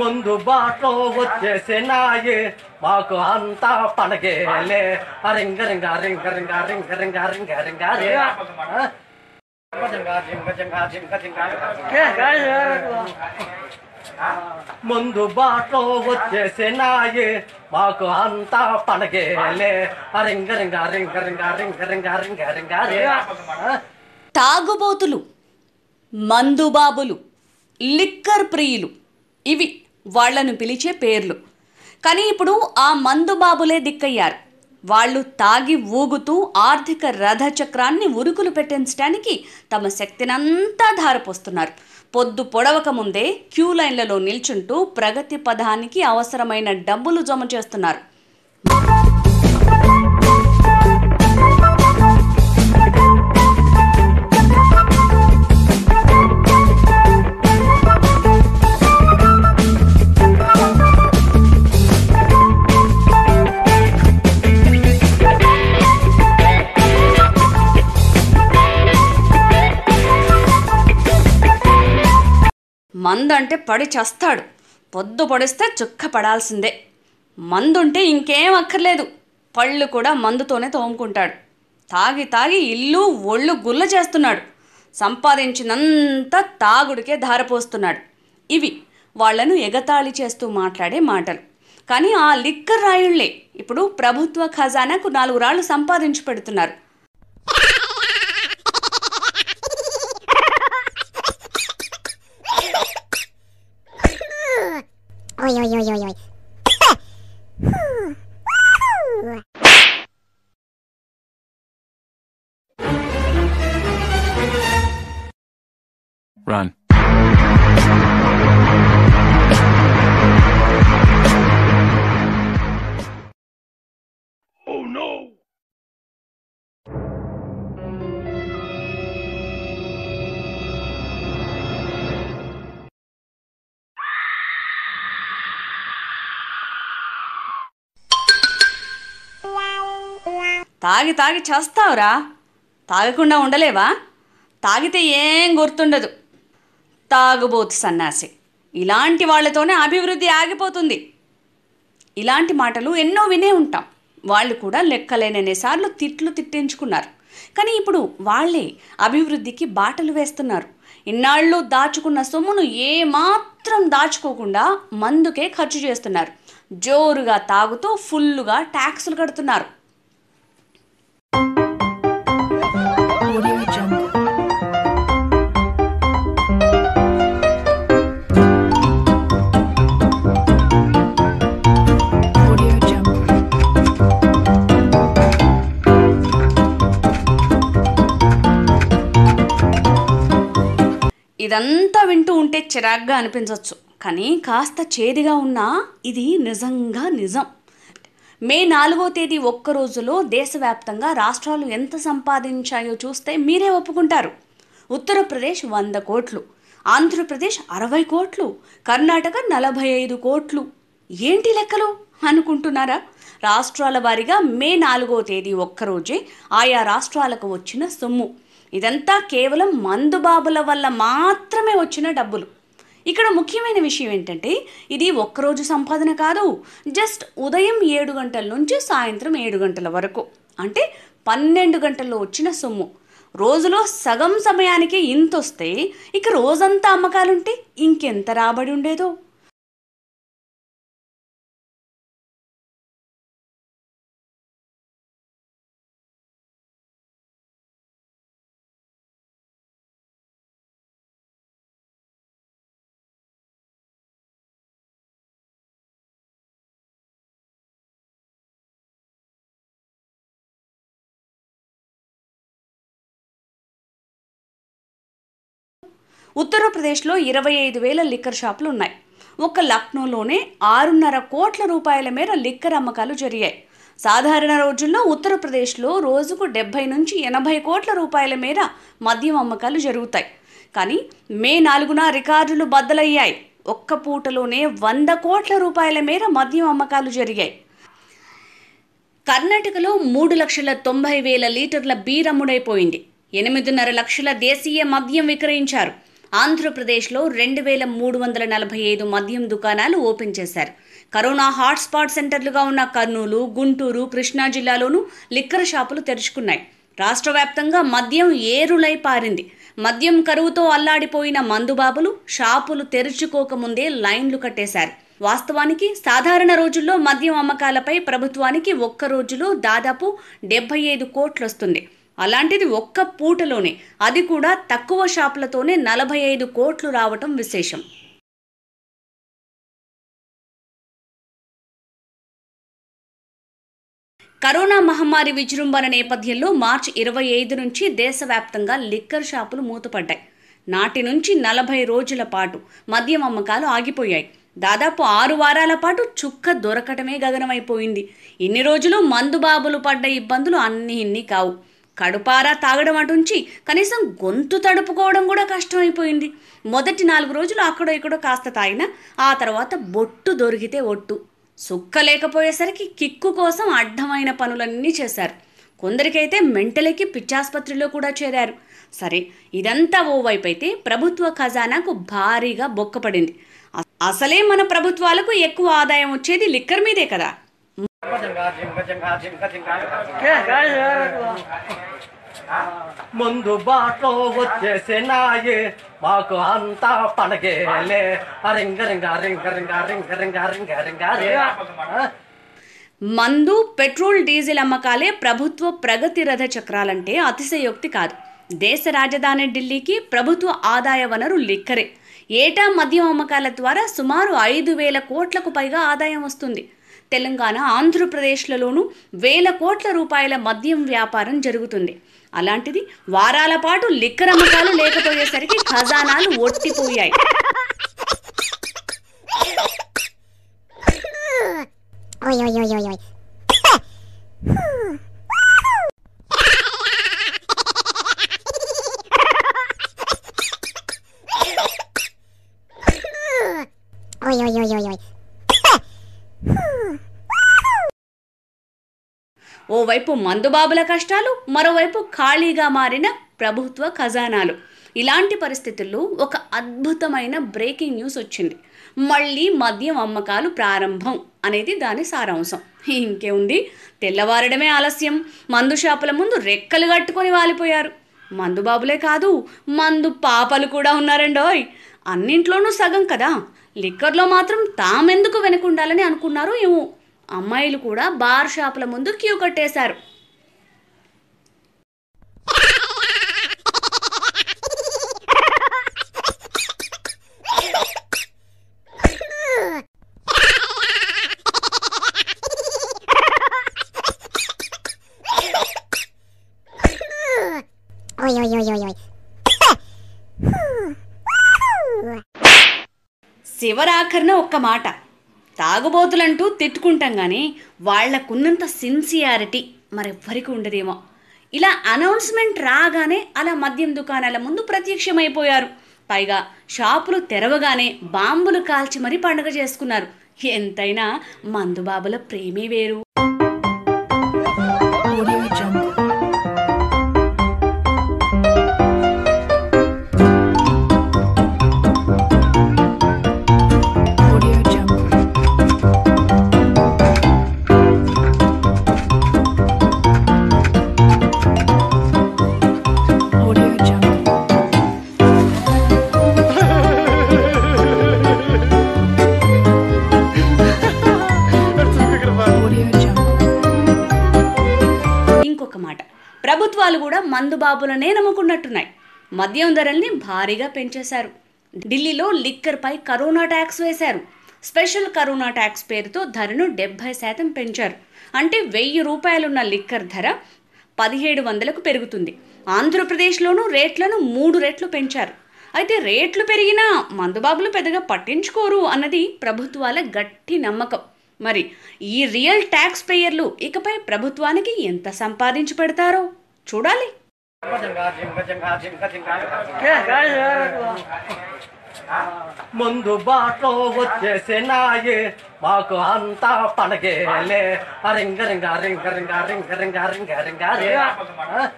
ముందు బాటలో వచ్చేసిన మాకు అంతా పడగేలే రింగ రింగ రింగ రింగ రింగ రింగ రింగ రింగ ముందు బాటలో వచ్చేసిన మాకు అంతా పడగేలే రింగ రింగ రింగ రింగ రింగ రింగ రింగ రింగ రింగ తాగుబోతులు మందుబాబులు లిక్కర్ ప్రియులు ఇవి వాళ్లను పిలిచే పేర్లు కానీ ఇప్పుడు ఆ మందుబాబులే దిక్కయ్యారు వాళ్ళు తాగి ఊగుతూ ఆర్థిక రథచక్రాన్ని ఉరుకులు పెట్టించడానికి తమ శక్తినంతా ధారపోస్తున్నారు పొద్దు పొడవక ముందే క్యూ లైన్లలో నిల్చుంటూ ప్రగతి పదానికి అవసరమైన డబ్బులు జమ చేస్తున్నారు మందంటే పడి చస్తాడు పొద్దు పొడిస్తే చుక్క పడాల్సిందే మందుంటే ఇంకేం అక్కర్లేదు పళ్ళు కూడా మందుతోనే తోముకుంటాడు తాగి తాగి ఇల్లు ఒళ్ళు గుల్ల చేస్తున్నాడు సంపాదించినంత తాగుడికే ధారపోస్తున్నాడు ఇవి వాళ్లను ఎగతాళి చేస్తూ మాట్లాడే మాటలు కానీ ఆ లిక్కర్ రాయుళ్లే ఇప్పుడు ప్రభుత్వ ఖజానాకు నాలుగు రాళ్ళు సంపాదించి పెడుతున్నారు oi, oi, oi. Run. Oh no! తాగి తాగి చేస్తావురా తాగకుండా ఉండలేవా తాగితే ఏం గుర్తుండదు తాగుబోతు సన్నాసి ఇలాంటి వాళ్ళతోనే అభివృద్ధి ఆగిపోతుంది ఇలాంటి మాటలు ఎన్నో వినే ఉంటాం వాళ్ళు కూడా లెక్కలేనన్నిసార్లు తిట్లు తిట్టించుకున్నారు కానీ ఇప్పుడు వాళ్ళే అభివృద్ధికి బాటలు వేస్తున్నారు ఇన్నాళ్ళు దాచుకున్న సొమ్మును ఏమాత్రం దాచుకోకుండా మందుకే ఖర్చు చేస్తున్నారు జోరుగా తాగుతూ ఫుల్లుగా ట్యాక్సులు కడుతున్నారు ఇదంతా వింటూ ఉంటే చిరాగ్గా అనిపించవచ్చు కానీ కాస్త చేదిగా ఉన్నా ఇది నిజంగా నిజం మే నాలుగో తేదీ ఒక్క రోజులో దేశవ్యాప్తంగా రాష్ట్రాలు ఎంత సంపాదించాయో చూస్తే మీరే ఒప్పుకుంటారు ఉత్తరప్రదేశ్ వంద కోట్లు ఆంధ్రప్రదేశ్ అరవై కోట్లు కర్ణాటక నలభై ఐదు కోట్లు ఏంటి లెక్కలు అనుకుంటున్నారా రాష్ట్రాల వారీగా మే నాలుగో తేదీ ఒక్కరోజే ఆయా రాష్ట్రాలకు వచ్చిన సొమ్ము ఇదంతా కేవలం మందుబాబుల వల్ల మాత్రమే వచ్చిన డబ్బులు ఇక్కడ ముఖ్యమైన విషయం ఏంటంటే ఇది ఒక్కరోజు సంపాదన కాదు జస్ట్ ఉదయం ఏడు గంటల నుంచి సాయంత్రం ఏడు గంటల వరకు అంటే పన్నెండు గంటల్లో వచ్చిన సొమ్ము రోజులో సగం సమయానికి ఇంత వస్తే ఇక రోజంతా అమ్మకాలుంటే ఇంకెంత రాబడి ఉండేదో ఉత్తరప్రదేశ్లో ఇరవై ఐదు వేల లిక్కర్ షాపులు ఉన్నాయి ఒక్క లక్నోలోనే ఆరున్నర కోట్ల రూపాయల మేర లిక్కర్ అమ్మకాలు జరిగాయి సాధారణ రోజుల్లో ఉత్తరప్రదేశ్లో రోజుకు డెబ్బై నుంచి ఎనభై కోట్ల రూపాయల మేర మద్యం అమ్మకాలు జరుగుతాయి కానీ మే నాలుగున రికార్డులు బద్దలయ్యాయి ఒక్క పూటలోనే వంద కోట్ల రూపాయల మేర మద్యం అమ్మకాలు జరిగాయి కర్ణాటకలో మూడు లక్షల తొంభై వేల లీటర్ల అమ్ముడైపోయింది ఎనిమిదిన్నర లక్షల దేశీయ మద్యం విక్రయించారు ఆంధ్రప్రదేశ్లో రెండు వేల మూడు వందల నలభై ఐదు మద్యం దుకాణాలు ఓపెన్ చేశారు కరోనా హాట్స్పాట్ సెంటర్లుగా ఉన్న కర్నూలు గుంటూరు కృష్ణా జిల్లాలోనూ లిక్కర్ షాపులు తెరుచుకున్నాయి రాష్ట్ర వ్యాప్తంగా మద్యం ఏరులై పారింది మద్యం కరువుతో అల్లాడిపోయిన మందుబాబులు షాపులు తెరుచుకోకముందే లైన్లు కట్టేశారు వాస్తవానికి సాధారణ రోజుల్లో మద్యం అమ్మకాలపై ప్రభుత్వానికి ఒక్క రోజులో దాదాపు డెబ్బై ఐదు కోట్లొస్తుంది అలాంటిది ఒక్క పూటలోనే అది కూడా తక్కువ షాపులతోనే నలభై ఐదు కోట్లు రావటం విశేషం కరోనా మహమ్మారి విజృంభణ నేపథ్యంలో మార్చి ఇరవై ఐదు నుంచి దేశవ్యాప్తంగా లిక్కర్ షాపులు మూతపడ్డాయి నాటి నుంచి నలభై రోజుల పాటు మద్యం అమ్మకాలు ఆగిపోయాయి దాదాపు ఆరు వారాల పాటు చుక్క దొరకటమే గగనమైపోయింది ఇన్ని రోజులు మందుబాబులు పడ్డ ఇబ్బందులు అన్ని ఇన్ని కావు కడుపారా తాగడం అటుంచి కనీసం గొంతు తడుపుకోవడం కూడా కష్టమైపోయింది మొదటి నాలుగు రోజులు అక్కడో ఇక్కడో కాస్త తాగిన ఆ తర్వాత బొట్టు దొరికితే ఒట్టు సుక్క లేకపోయేసరికి కిక్కు కోసం అడ్డమైన పనులన్నీ చేశారు కొందరికైతే మెంటలకి పిచ్చాసుపత్రిలో కూడా చేరారు సరే ఇదంతా ఓవైపు అయితే ప్రభుత్వ ఖజానాకు భారీగా బొక్కపడింది అసలే మన ప్రభుత్వాలకు ఎక్కువ ఆదాయం వచ్చేది లిక్కర్ మీదే కదా ముందు బాటో వచ్చేసే నాయే మాకు అంతా పడగేలే రింగ రింగ రింగ రింగ రింగ రింగ రింగ రింగ మందు పెట్రోల్ డీజిల్ అమ్మకాలే ప్రభుత్వ ప్రగతి రథ చక్రాలంటే అతిశయోక్తి కాదు దేశ రాజధాని ఢిల్లీకి ప్రభుత్వ ఆదాయ వనరు లిక్కరే ఏటా మద్యం అమ్మకాల ద్వారా సుమారు ఐదు వేల కోట్లకు పైగా ఆదాయం వస్తుంది తెలంగాణ ఆంధ్రప్రదేశ్లలోనూ వేల కోట్ల రూపాయల మద్యం వ్యాపారం జరుగుతుంది అలాంటిది వారాల పాటు లిక్కర్ అమ్మకాలు లేకపోయేసరికి ఖజానాలు ఒట్టిపోయాయి ఓవైపు మందుబాబుల కష్టాలు మరోవైపు ఖాళీగా మారిన ప్రభుత్వ ఖజానాలు ఇలాంటి పరిస్థితుల్లో ఒక అద్భుతమైన బ్రేకింగ్ న్యూస్ వచ్చింది మళ్ళీ మద్యం అమ్మకాలు ప్రారంభం అనేది దాని సారాంశం ఇంకేముంది తెల్లవారడమే ఆలస్యం మందు షాపుల ముందు రెక్కలు కట్టుకొని వాలిపోయారు మందు బాబులే కాదు మందు పాపలు కూడా ఉన్నారండోయ్ అన్నింట్లోనూ సగం కదా లిక్కర్లో మాత్రం తామెందుకు వెనుకుండాలని అనుకున్నారు ఏమో అమ్మాయిలు కూడా బార్ షాపుల ముందు క్యూ కట్టేశారు శివరాఖర్న ఒక్క మాట తాగుబోతులంటూ తిట్టుకుంటాం కానీ వాళ్లకున్నంత సిన్సియారిటీ మరెవ్వరికి ఉండదేమో ఇలా అనౌన్స్మెంట్ రాగానే అలా మద్యం దుకాణాల ముందు ప్రత్యక్షమైపోయారు పైగా షాపులు తెరవగానే బాంబులు కాల్చి మరీ పండుగ చేసుకున్నారు ఎంతైనా మందుబాబుల ప్రేమే వేరు ప్రభుత్వాలు కూడా మందుబాబులనే నమ్ముకున్నట్టున్నాయి మద్యం ధరల్ని భారీగా పెంచేశారు ఢిల్లీలో లిక్కర్పై కరోనా ట్యాక్స్ వేశారు స్పెషల్ కరోనా ట్యాక్స్ పేరుతో ధరను డెబ్బై శాతం పెంచారు అంటే వెయ్యి రూపాయలున్న లిక్కర్ ధర పదిహేడు వందలకు పెరుగుతుంది ఆంధ్రప్రదేశ్లోనూ రేట్లను మూడు రెట్లు పెంచారు అయితే రేట్లు పెరిగినా మందుబాబులు పెద్దగా పట్టించుకోరు అన్నది ప్రభుత్వాల గట్టి నమ్మకం మరి ఈ రియల్ ట్యాక్స్ పేయర్లు ఇకపై ప్రభుత్వానికి ఎంత సంపాదించి పెడతారో छू डाली ముందు బాటలో వచ్చేసిన మాకు అంతా పడగేలే రింగ రింగ రింగ రింగ రింగ రింగ రింగ రింగ రింగ